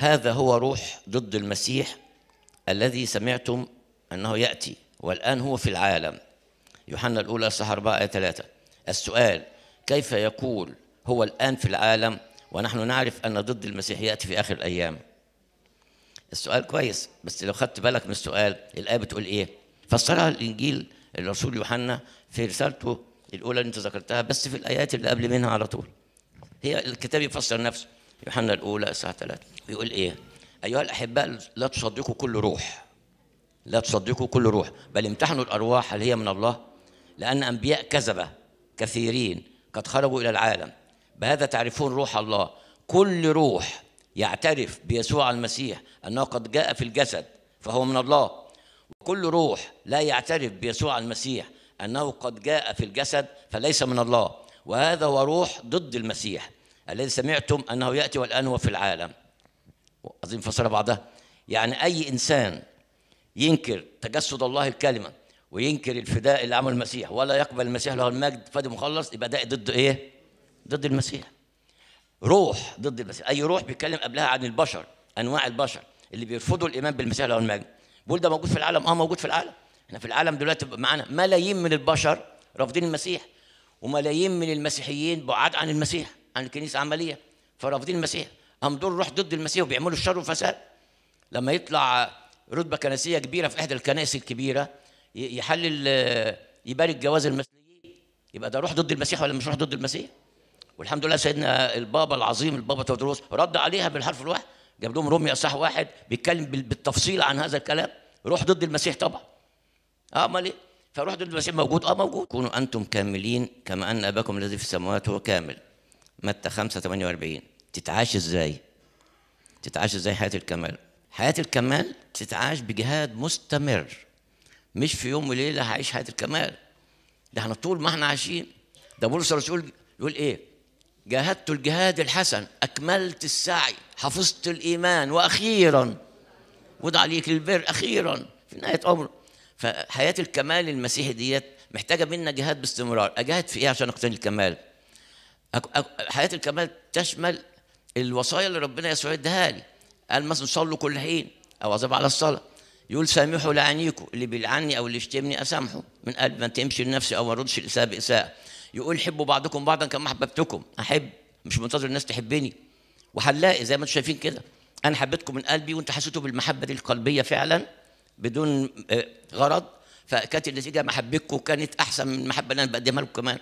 هذا هو روح ضد المسيح الذي سمعتم أنه يأتي والآن هو في العالم يوحنا الأولى صح 4 آية 3 السؤال كيف يقول هو الآن في العالم ونحن نعرف أن ضد المسيح يأتي في آخر الأيام السؤال كويس بس لو خدت بالك من السؤال الآية بتقول إيه فسرها الإنجيل الرسول يوحنا في رسالته الأولى اللي أنت ذكرتها بس في الآيات اللي قبل منها على طول هي الكتاب يفسر نفسه يوحنا الأولى الساعة 3 بيقول إيه؟ أيها الأحباء لا تصدقوا كل روح لا تصدقوا كل روح بل امتحنوا الأرواح هل هي من الله؟ لأن أنبياء كذبة كثيرين قد خرجوا إلى العالم بهذا تعرفون روح الله كل روح يعترف بيسوع المسيح أنه قد جاء في الجسد فهو من الله وكل روح لا يعترف بيسوع المسيح أنه قد جاء في الجسد فليس من الله وهذا هو روح ضد المسيح الذي سمعتم أنه يأتي والآن هو في العالم عظيم فصل بعضها يعني أي إنسان ينكر تجسد الله الكلمة وينكر الفداء اللي عمله المسيح ولا يقبل المسيح له المجد فدي مخلص يبقى ده ضد إيه؟ ضد المسيح روح ضد المسيح أي روح بيتكلم قبلها عن البشر أنواع البشر اللي بيرفضوا الإيمان بالمسيح له المجد بقول ده موجود في العالم اه موجود في العالم احنا في العالم دلوقتي معانا ملايين من البشر رافضين المسيح وملايين من المسيحيين بعاد عن المسيح عن الكنيسه عمليه فرافضين المسيح هم دول روح ضد المسيح وبيعملوا الشر والفساد لما يطلع رتبه كنسيه كبيره في احدى الكنائس الكبيره يحلل يبارك جواز المسيحيين يبقى ده روح ضد المسيح ولا مش روح ضد المسيح؟ والحمد لله سيدنا البابا العظيم البابا تودروس رد عليها بالحرف الواحد جاب لهم روميا اصح واحد بيتكلم بالتفصيل عن هذا الكلام روح ضد المسيح طبعا اه امال ايه؟ فروح ضد المسيح موجود اه موجود كونوا انتم كاملين كما ان اباكم الذي في السماوات هو كامل متى 5 48 تتعاش ازاي؟ تتعاش ازاي حياه الكمال؟ حياه الكمال تتعاش بجهاد مستمر مش في يوم وليله هعيش حياه الكمال ده احنا طول ما احنا عايشين ده بولس الرسول يقول ايه؟ جاهدت الجهاد الحسن اكملت السعي حفظت الايمان واخيرا وضع عليك البر اخيرا في نهايه عمره فحياه الكمال المسيحي ديت محتاجه منا جهاد باستمرار اجاهد في ايه عشان اقتني الكمال حياه الكمال تشمل الوصايا اللي ربنا يسوع اداها لي قال مثلا صلوا كل حين او اظب على الصلاه يقول سامحوا لعنيكم اللي بيلعني او اللي يشتمني اسامحه من قلب ما تمشي لنفسي او ما اردش الاساءه باساءه يقول حبوا بعضكم بعضا كما احببتكم احب مش منتظر الناس تحبني وهنلاقي زي ما انتم شايفين كده انا حبيتكم من قلبي وانتم حسيتوا بالمحبه دي القلبيه فعلا بدون آه، غرض فكانت النتيجه محبتكم كانت احسن من المحبه اللي انا بقدمها لكم كمان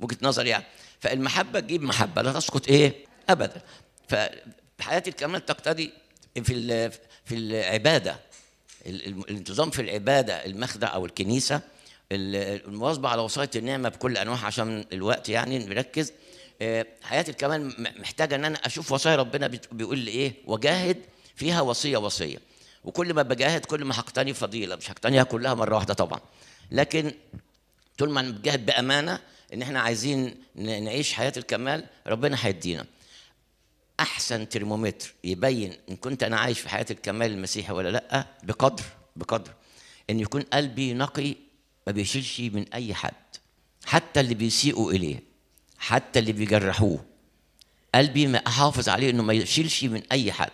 وجهه نظر يعني فالمحبه تجيب محبه لا تسقط ايه ابدا فحياه الكمال تقتضي في في العباده الانتظام في العباده المخدع او الكنيسه المواظبه على وصايه النعمه بكل انواعها عشان الوقت يعني نركز آه، حياه الكمال محتاجه ان انا اشوف وصايا ربنا بيقول لي ايه وجاهد فيها وصيه وصيه وكل ما بجاهد كل ما هقتني فضيله مش هقتنيها كلها مره واحده طبعا لكن طول ما انا بجاهد بامانه ان احنا عايزين نعيش حياه الكمال ربنا هيدينا احسن ترمومتر يبين ان كنت انا عايش في حياه الكمال المسيحي ولا لا بقدر بقدر ان يكون قلبي نقي ما بيشيلش من اي حد حتى اللي بيسيئوا اليه حتى اللي بيجرحوه قلبي ما احافظ عليه انه ما يشيلش من اي حد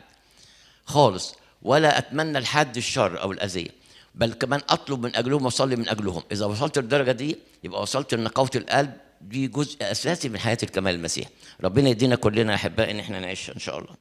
خالص ولا اتمنى لحد الشر او الاذيه بل كمان اطلب من اجلهم واصلي من اجلهم اذا وصلت للدرجه دي يبقى وصلت لنقاوه القلب دي جزء اساسي من حياه الكمال المسيح ربنا يدينا كلنا احباء ان احنا نعيش ان شاء الله